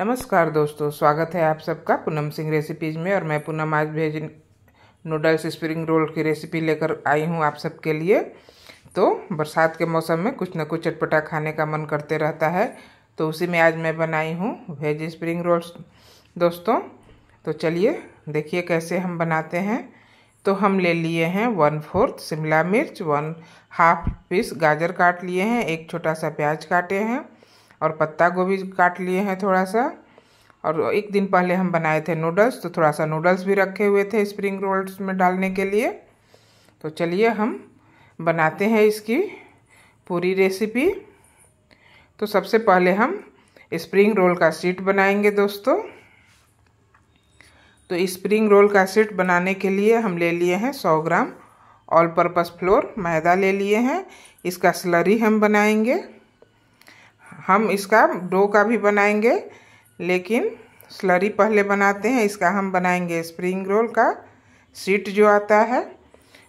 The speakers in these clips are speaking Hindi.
नमस्कार दोस्तों स्वागत है आप सबका पूनम सिंह रेसिपीज में और मैं पूनम आज भेज नूडल्स स्प्रिंग रोल की रेसिपी लेकर आई हूँ आप सबके लिए तो बरसात के मौसम में कुछ ना कुछ चटपटा खाने का मन करते रहता है तो उसी में आज मैं बनाई हूँ वेज स्प्रिंग रोल्स दोस्तों तो चलिए देखिए कैसे हम बनाते हैं तो हम ले लिए हैं वन फोर्थ शिमला मिर्च वन हाफ पीस गाजर काट लिए हैं एक छोटा सा प्याज काटे हैं और पत्ता गोभी काट लिए हैं थोड़ा सा और एक दिन पहले हम बनाए थे नूडल्स तो थोड़ा सा नूडल्स भी रखे हुए थे स्प्रिंग रोल्स में डालने के लिए तो चलिए हम बनाते हैं इसकी पूरी रेसिपी तो सबसे पहले हम स्प्रिंग रोल का सीट बनाएंगे दोस्तों तो स्प्रिंग रोल का सीट बनाने के लिए हम ले लिए हैं 100 ग्राम ऑल पर्पज़ फ्लोर मैदा ले लिए हैं इसका स्लरी हम बनाएंगे हम इसका डो का भी बनाएंगे लेकिन स्लरी पहले बनाते हैं इसका हम बनाएंगे स्प्रिंग रोल का सीट जो आता है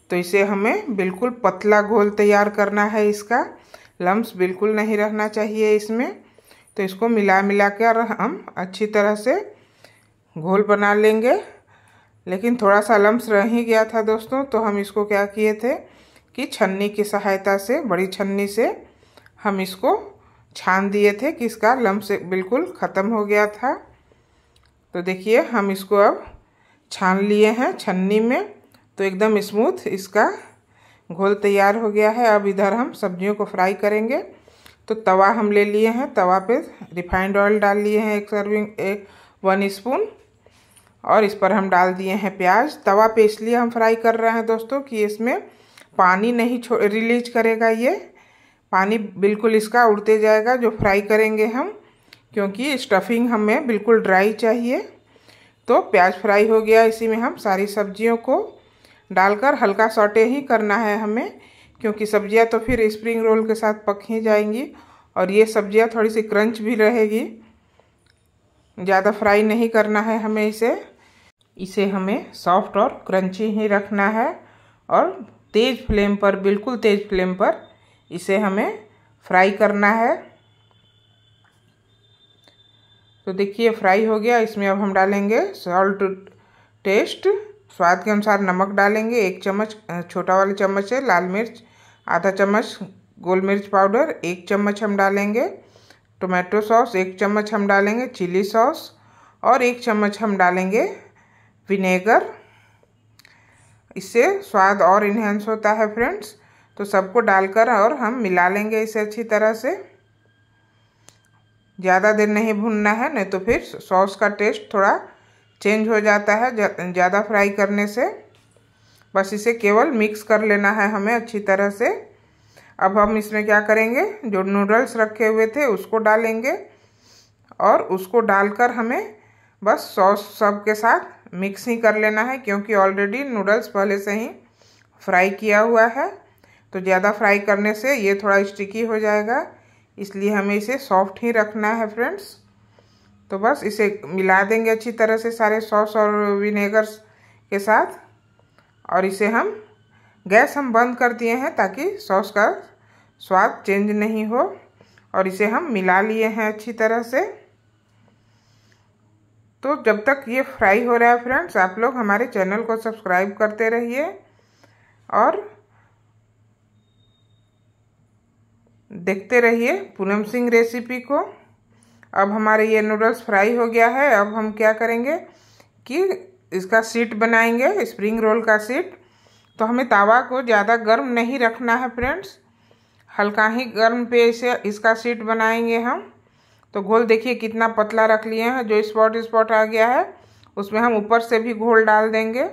तो इसे हमें बिल्कुल पतला घोल तैयार करना है इसका लम्स बिल्कुल नहीं रहना चाहिए इसमें तो इसको मिला मिला कर हम अच्छी तरह से घोल बना लेंगे लेकिन थोड़ा सा लम्स रह ही गया था दोस्तों तो हम इसको क्या किए थे कि छन्नी की सहायता से बड़ी छन्नी से हम इसको छान दिए थे कि इसका लम्ब से बिल्कुल ख़त्म हो गया था तो देखिए हम इसको अब छान लिए हैं छन्नी में तो एकदम स्मूथ इसका घोल तैयार हो गया है अब इधर हम सब्जियों को फ्राई करेंगे तो तवा हम ले लिए हैं तवा पे रिफाइंड ऑयल डाल लिए हैं एक सर्विंग एक वन स्पून और इस पर हम डाल दिए हैं प्याज तवा पे इसलिए हम फ्राई कर रहे हैं दोस्तों कि इसमें पानी नहीं छो रिलीज करेगा ये पानी बिल्कुल इसका उड़ते जाएगा जो फ्राई करेंगे हम क्योंकि स्टफिंग हमें बिल्कुल ड्राई चाहिए तो प्याज फ्राई हो गया इसी में हम सारी सब्जियों को डालकर हल्का सॉटे ही करना है हमें क्योंकि सब्जियां तो फिर स्प्रिंग रोल के साथ पक ही जाएंगी और ये सब्जियां थोड़ी सी क्रंच भी रहेगी ज़्यादा फ्राई नहीं करना है हमें इसे इसे हमें सॉफ्ट और क्रंची ही रखना है और तेज़ फ्लेम पर बिल्कुल तेज़ फ्लेम पर इसे हमें फ्राई करना है तो देखिए फ्राई हो गया इसमें अब हम डालेंगे सॉल्ट टेस्ट स्वाद के अनुसार नमक डालेंगे एक चम्मच छोटा वाला चम्मच है लाल मिर्च आधा चम्मच गोल मिर्च पाउडर एक चम्मच हम डालेंगे टोमेटो सॉस एक चम्मच हम डालेंगे चिली सॉस और एक चम्मच हम डालेंगे विनेगर इससे स्वाद और इन्हेंस होता है फ्रेंड्स तो सबको डालकर और हम मिला लेंगे इसे अच्छी तरह से ज़्यादा देर नहीं भूनना है नहीं तो फिर सॉस का टेस्ट थोड़ा चेंज हो जाता है ज़्यादा फ्राई करने से बस इसे केवल मिक्स कर लेना है हमें अच्छी तरह से अब हम इसमें क्या करेंगे जो नूडल्स रखे हुए थे उसको डालेंगे और उसको डालकर हमें बस सॉस सब के साथ मिक्स ही कर लेना है क्योंकि ऑलरेडी नूडल्स पहले से ही फ्राई किया हुआ है तो ज़्यादा फ्राई करने से ये थोड़ा स्टिकी हो जाएगा इसलिए हमें इसे सॉफ्ट ही रखना है फ्रेंड्स तो बस इसे मिला देंगे अच्छी तरह से सारे सॉस और विनेगर्स के साथ और इसे हम गैस हम बंद कर दिए हैं ताकि सॉस का स्वाद चेंज नहीं हो और इसे हम मिला लिए हैं अच्छी तरह से तो जब तक ये फ्राई हो रहा है फ्रेंड्स आप लोग हमारे चैनल को सब्सक्राइब करते रहिए और देखते रहिए पूनम सिंह रेसिपी को अब हमारे ये नूडल्स फ्राई हो गया है अब हम क्या करेंगे कि इसका सीट बनाएंगे स्प्रिंग रोल का सीट तो हमें तावा को ज़्यादा गर्म नहीं रखना है फ्रेंड्स हल्का ही गर्म पे इसे इसका सीट बनाएंगे हम तो घोल देखिए कितना पतला रख लिए हैं जो स्पॉट स्पॉट आ गया है उसमें हम ऊपर से भी घोल डाल देंगे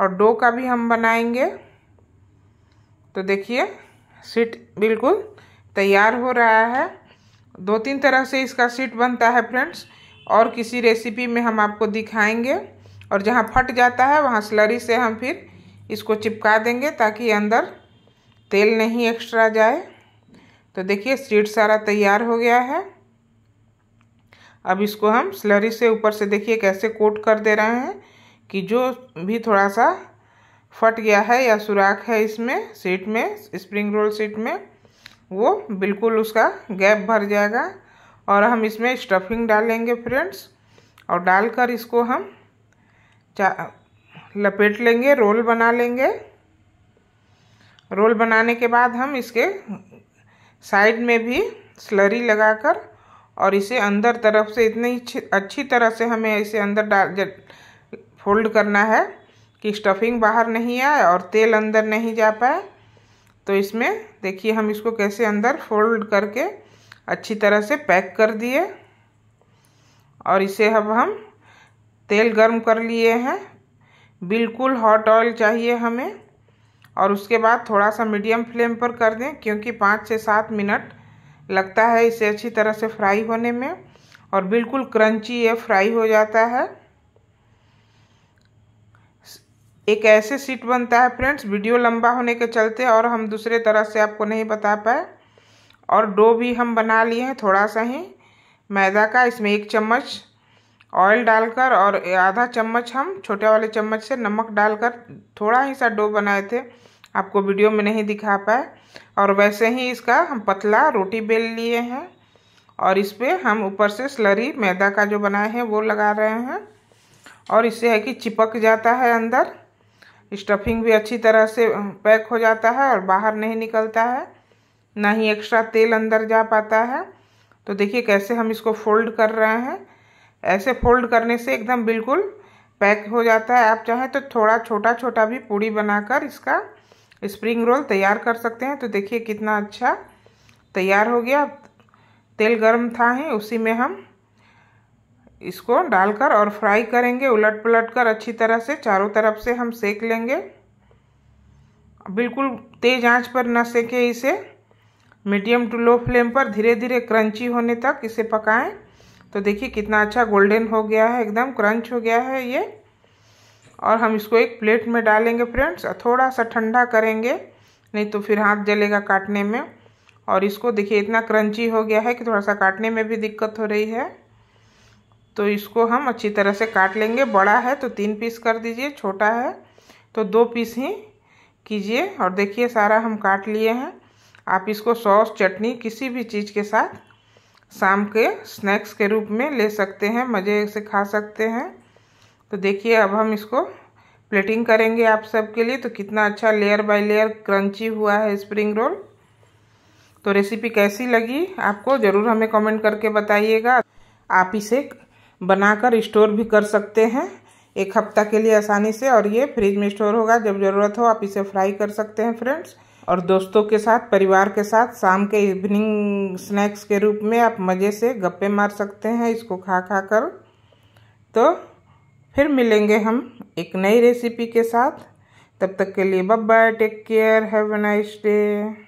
और डो का भी हम बनाएंगे तो देखिए सीट बिल्कुल तैयार हो रहा है दो तीन तरह से इसका सीट बनता है फ्रेंड्स और किसी रेसिपी में हम आपको दिखाएंगे और जहाँ फट जाता है वहाँ स्लरी से हम फिर इसको चिपका देंगे ताकि अंदर तेल नहीं एक्स्ट्रा जाए तो देखिए सीट सारा तैयार हो गया है अब इसको हम स्लरी से ऊपर से देखिए कैसे कोट कर दे रहे हैं कि जो भी थोड़ा सा फट गया है या सुराख है इसमें सीट में स्प्रिंग रोल सीट में वो बिल्कुल उसका गैप भर जाएगा और हम इसमें स्टफिंग डालेंगे फ्रेंड्स और डालकर इसको हम लपेट लेंगे रोल बना लेंगे रोल बनाने के बाद हम इसके साइड में भी स्लरी लगाकर और इसे अंदर तरफ से इतनी अच्छी तरह से हमें इसे अंदर डाल फोल्ड करना है कि स्टफिंग बाहर नहीं आए और तेल अंदर नहीं जा पाए तो इसमें देखिए हम इसको कैसे अंदर फोल्ड करके अच्छी तरह से पैक कर दिए और इसे अब हम तेल गर्म कर लिए हैं बिल्कुल हॉट ऑयल चाहिए हमें और उसके बाद थोड़ा सा मीडियम फ्लेम पर कर दें क्योंकि पाँच से सात मिनट लगता है इसे अच्छी तरह से फ्राई होने में और बिल्कुल क्रंची ये फ्राई हो जाता है एक ऐसे सीट बनता है फ्रेंड्स वीडियो लंबा होने के चलते और हम दूसरे तरह से आपको नहीं बता पाए और डो भी हम बना लिए हैं थोड़ा सा ही मैदा का इसमें एक चम्मच ऑयल डालकर और आधा चम्मच हम छोटे वाले चम्मच से नमक डालकर थोड़ा ही सा डो बनाए थे आपको वीडियो में नहीं दिखा पाए और वैसे ही इसका हम पतला रोटी बेल लिए हैं और इस पर हम ऊपर से स्लरी मैदा का जो बनाए हैं वो लगा रहे हैं और इससे है कि चिपक जाता है अंदर स्टफिंग भी अच्छी तरह से पैक हो जाता है और बाहर नहीं निकलता है ना ही एक्स्ट्रा तेल अंदर जा पाता है तो देखिए कैसे हम इसको फोल्ड कर रहे हैं ऐसे फोल्ड करने से एकदम बिल्कुल पैक हो जाता है आप चाहें तो थोड़ा छोटा छोटा भी पूड़ी बनाकर इसका स्प्रिंग रोल तैयार कर सकते हैं तो देखिए कितना अच्छा तैयार हो गया तेल गर्म था ही उसी में हम इसको डालकर और फ्राई करेंगे उलट पलट कर अच्छी तरह से चारों तरफ से हम सेक लेंगे बिल्कुल तेज आंच पर न सेके इसे मीडियम टू लो फ्लेम पर धीरे धीरे क्रंची होने तक इसे पकाएं तो देखिए कितना अच्छा गोल्डन हो गया है एकदम क्रंच हो गया है ये और हम इसको एक प्लेट में डालेंगे फ्रेंड्स और थोड़ा सा ठंडा करेंगे नहीं तो फिर हाथ जलेगा काटने में और इसको देखिए इतना क्रंची हो गया है कि थोड़ा सा काटने में भी दिक्कत हो रही है तो इसको हम अच्छी तरह से काट लेंगे बड़ा है तो तीन पीस कर दीजिए छोटा है तो दो पीस ही कीजिए और देखिए सारा हम काट लिए हैं आप इसको सॉस चटनी किसी भी चीज़ के साथ शाम के स्नैक्स के रूप में ले सकते हैं मज़े से खा सकते हैं तो देखिए अब हम इसको प्लेटिंग करेंगे आप सबके लिए तो कितना अच्छा लेयर बाय लेयर क्रंची हुआ है स्प्रिंग रोल तो रेसिपी कैसी लगी आपको ज़रूर हमें कमेंट करके बताइएगा आप इसे बनाकर स्टोर भी कर सकते हैं एक हफ्ता के लिए आसानी से और ये फ्रिज में स्टोर होगा जब ज़रूरत हो आप इसे फ्राई कर सकते हैं फ्रेंड्स और दोस्तों के साथ परिवार के साथ शाम के इवनिंग स्नैक्स के रूप में आप मज़े से गप्पे मार सकते हैं इसको खा खा कर तो फिर मिलेंगे हम एक नई रेसिपी के साथ तब तक के लिए bye take care have a nice day